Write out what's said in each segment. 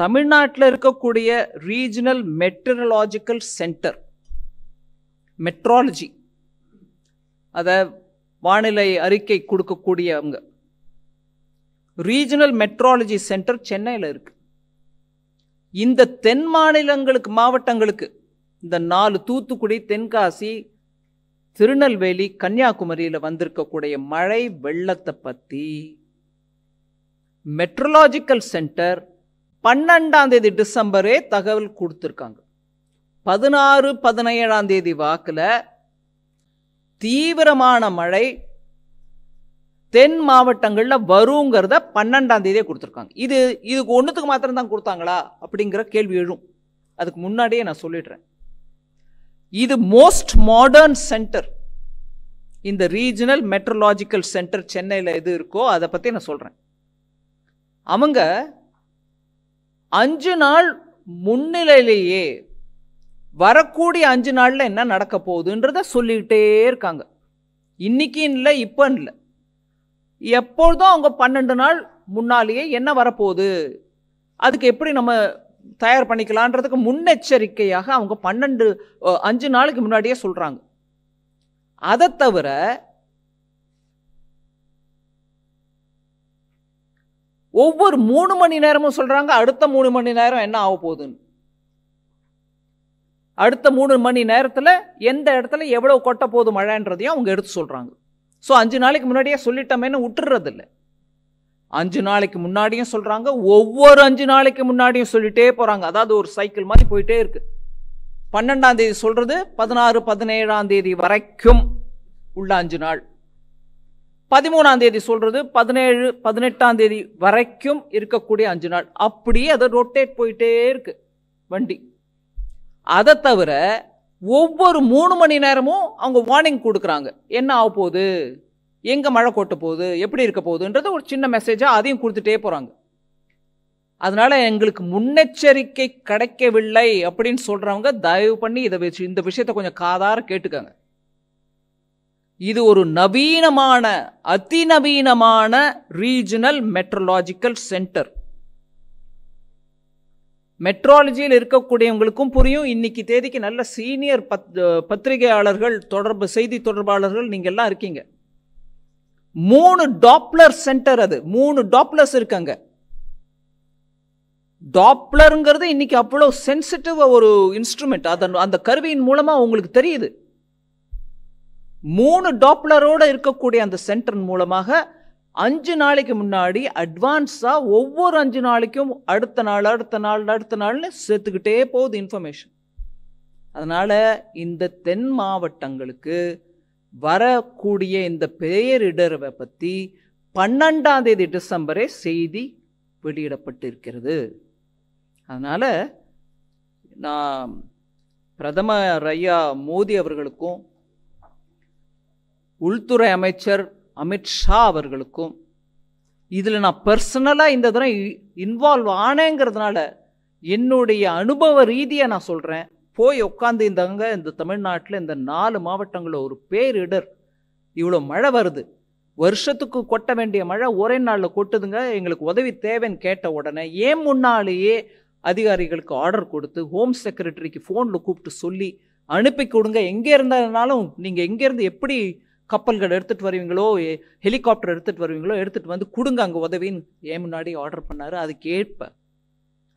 தமிழ்நாட்டில் இருக்கக்கூடிய regional meteorological centre meteorology அதை வானிலை அறிக்கை கொடுக்கக்கூடியவங்க ரீஜனல் மெட்ரலஜி சென்டர் சென்னையில் இருக்குது இந்த தென் மாநிலங்களுக்கு மாவட்டங்களுக்கு இந்த நாலு தூத்துக்குடி தென்காசி திருநெல்வேலி கன்னியாகுமரியில் வந்திருக்கக்கூடிய மழை வெள்ளத்தை பற்றி மெட்ரலாஜிக்கல் சென்டர் பன்னெண்டாம் தேதி டிசம்பரே தகவல் கொடுத்துருக்காங்க பதினாறு பதினேழாம் தேதி வாக்கில் தீவிரமான மழை தென் மாவட்டங்களில் வருங்கிறத பன்னெண்டாம் தேதியே கொடுத்துருக்காங்க இது இதுக்கு ஒன்றுத்துக்கு மாத்திரம்தான் கொடுத்தாங்களா அப்படிங்கிற கேள்வி எழும் அதுக்கு முன்னாடியே நான் சொல்லிடுறேன் இது மோஸ்ட் மாடர்ன் சென்டர் இந்த ரீஜனல் மெட்ரலாஜிக்கல் சென்டர் சென்னையில் எது இருக்கோ அதை பற்றி நான் சொல்கிறேன் அவங்க அஞ்சு நாள் முன்னிலையிலேயே வரக்கூடிய அஞ்சு நாளில் என்ன நடக்க போகுதுன்றத சொல்லிக்கிட்டே இருக்காங்க இன்றைக்கின்னு இல்லை இப்போ இல்லை எப்பொழுதும் அவங்க பன்னெண்டு நாள் முன்னாலேயே என்ன வரப்போகுது அதுக்கு எப்படி நம்ம தயார் பண்ணிக்கலான்றதுக்கு முன்னெச்சரிக்கையாக அவங்க பன்னெண்டு அஞ்சு நாளுக்கு முன்னாடியே சொல்கிறாங்க அதை தவிர ஒவ்வொரு மூணு மணி நேரமும் சொல்கிறாங்க அடுத்த மூணு மணி நேரம் என்ன ஆக போகுதுன்னு அடுத்த மூணு மணி நேரத்தில் எந்த இடத்துல எவ்வளோ கொட்ட போது மழைன்றதையும் அவங்க எடுத்து சொல்கிறாங்க ஸோ அஞ்சு நாளைக்கு முன்னாடியே சொல்லிட்டோமேன்னு விட்டுறதில்ல அஞ்சு நாளைக்கு முன்னாடியும் சொல்கிறாங்க ஒவ்வொரு அஞ்சு நாளைக்கு முன்னாடியும் சொல்லிகிட்டே போகிறாங்க அதாவது ஒரு சைக்கிள் மாதிரி போயிட்டே இருக்குது பன்னெண்டாம் தேதி சொல்கிறது பதினாறு பதினேழாம் தேதி வரைக்கும் உள்ள அஞ்சு நாள் பதிமூணாம் தேதி சொல்கிறது பதினேழு பதினெட்டாம் தேதி வரைக்கும் இருக்கக்கூடிய அஞ்சு நாள் அப்படியே அதை ரொட்டேட் போயிட்டே இருக்கு வண்டி அதை தவிர ஒவ்வொரு மூணு மணி நேரமும் அவங்க வார்னிங் கொடுக்குறாங்க என்ன ஆக போகுது எங்கே மழை கொட்ட போகுது எப்படி இருக்க போகுதுன்றது ஒரு சின்ன மெசேஜாக அதையும் கொடுத்துட்டே போகிறாங்க அதனால் எங்களுக்கு முன்னெச்சரிக்கை கிடைக்கவில்லை அப்படின்னு சொல்கிறவங்க தயவு பண்ணி இதை வச்சு இந்த விஷயத்தை கொஞ்சம் காதார கேட்டுக்காங்க இது ஒரு நவீனமான அதிநவீனமான ரீஜனல் மெட்ரலாஜிக்கல் சென்டர் மெட்ராலஜியில் இருக்கக்கூடியவங்களுக்கும் புரியும் இன்றைக்கி தேதிக்கு நல்ல சீனியர் பத் பத்திரிகையாளர்கள் தொடர்பு செய்தி தொடர்பாளர்கள் நீங்கள்லாம் இருக்கீங்க மூணு டாப்லர் சென்டர் அது மூணு டாப்லர்ஸ் இருக்காங்க டாப்லருங்கிறது இன்றைக்கி அவ்வளோ சென்சிட்டிவ் ஒரு இன்ஸ்ட்ருமெண்ட் அதன் அந்த கருவியின் மூலமாக உங்களுக்கு தெரியுது மூணு டாப்லரோடு இருக்கக்கூடிய அந்த சென்டர் மூலமாக அஞ்சு நாளைக்கு முன்னாடி அட்வான்ஸாக ஒவ்வொரு அஞ்சு நாளைக்கும் அடுத்த நாள் அடுத்த நாள் அடுத்த நாள்னு சேர்த்துக்கிட்டே போகுது இன்ஃபர்மேஷன் அதனால் இந்த தென் மாவட்டங்களுக்கு வரக்கூடிய இந்த பேரிடரவை பற்றி பன்னெண்டாம் தேதி டிசம்பரே செய்தி வெளியிடப்பட்டிருக்கிறது அதனால் நான் பிரதமர் ஐயா மோடி அவர்களுக்கும் உள்துறை அமைச்சர் அமித்ஷா அவர்களுக்கும் இதில் நான் பர்சனலாக இந்த தடவை இன்வால்வ் ஆனேங்கிறதுனால என்னுடைய அனுபவ ரீதியை நான் சொல்கிறேன் போய் உட்காந்து இந்தங்க இந்த தமிழ்நாட்டில் இந்த நாலு மாவட்டங்களில் ஒரு பேரிடர் இவ்வளோ மழை வருது வருஷத்துக்கு கொட்ட வேண்டிய மழை ஒரே நாளில் கொட்டுதுங்க எங்களுக்கு உதவி தேவைன்னு கேட்ட உடனே ஏன் முன்னாலேயே அதிகாரிகளுக்கு ஆர்டர் கொடுத்து ஹோம் செக்ரட்டரிக்கு ஃபோனில் கூப்பிட்டு சொல்லி அனுப்பி கொடுங்க எங்கே இருந்தாலும் நீங்கள் எங்கேருந்து எப்படி கப்பல்கள் எடுத்துகிட்டு வருவீங்களோ ஹெலிகாப்டர் எடுத்துகிட்டு வருவீங்களோ எடுத்துகிட்டு வந்து கொடுங்க அங்கே உதவின்னு ஏன் முன்னாடி ஆர்டர் பண்ணார் அது ஏற்ப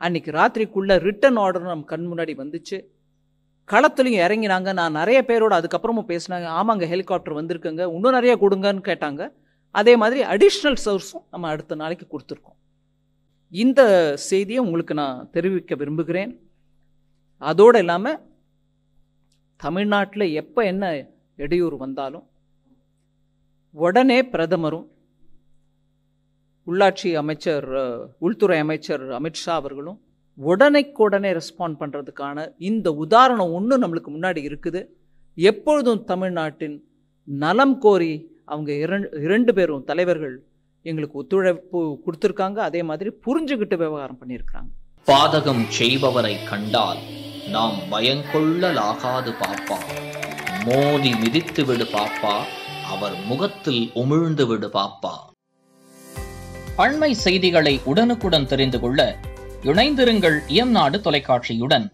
அன்றைக்கி ராத்திரிக்குள்ளே ரிட்டன் ஆர்டர் நம்ம கண் முன்னாடி வந்துச்சு களத்துலையும் இறங்கினாங்க நான் நிறைய பேரோட அதுக்கப்புறமும் பேசினாங்க ஆமாங்க ஹெலிகாப்டர் வந்திருக்குங்க இன்னும் நிறைய கொடுங்கன்னு கேட்டாங்க அதே மாதிரி அடிஷ்னல் சோர்ஸும் நம்ம அடுத்த நாளைக்கு கொடுத்துருக்கோம் இந்த செய்தியை உங்களுக்கு நான் தெரிவிக்க விரும்புகிறேன் அதோடு இல்லாமல் தமிழ்நாட்டில் எப்போ என்ன இடையூறு வந்தாலும் உடனே பிரதமரும் உள்ளாட்சி அமைச்சர் உள்துறை அமைச்சர் அமித்ஷா அவர்களும் உடனே ரெஸ்பாண்ட் பண்ணுறதுக்கான இந்த உதாரணம் ஒன்று நம்மளுக்கு முன்னாடி இருக்குது எப்பொழுதும் தமிழ்நாட்டின் நலம் கோரி அவங்க இரண்டு இரண்டு பேரும் தலைவர்கள் எங்களுக்கு ஒத்துழைப்பு கொடுத்துருக்காங்க அதே மாதிரி புரிஞ்சுக்கிட்டு விவகாரம் பண்ணியிருக்கிறாங்க பாதகம் செய்பவரை கண்டால் நாம் பயங்கொள்ளலாகாது பாப்பா மோதி மிதித்து விடு பாப்பா அவர் முகத்தில் உமிழ்ந்து விடு பாப்பா அண்மை செய்திகளை உடனுக்குடன் தெரிந்து கொள்ள இணைந்திருங்கள் இயம்நாடு நாடு தொலைக்காட்சியுடன்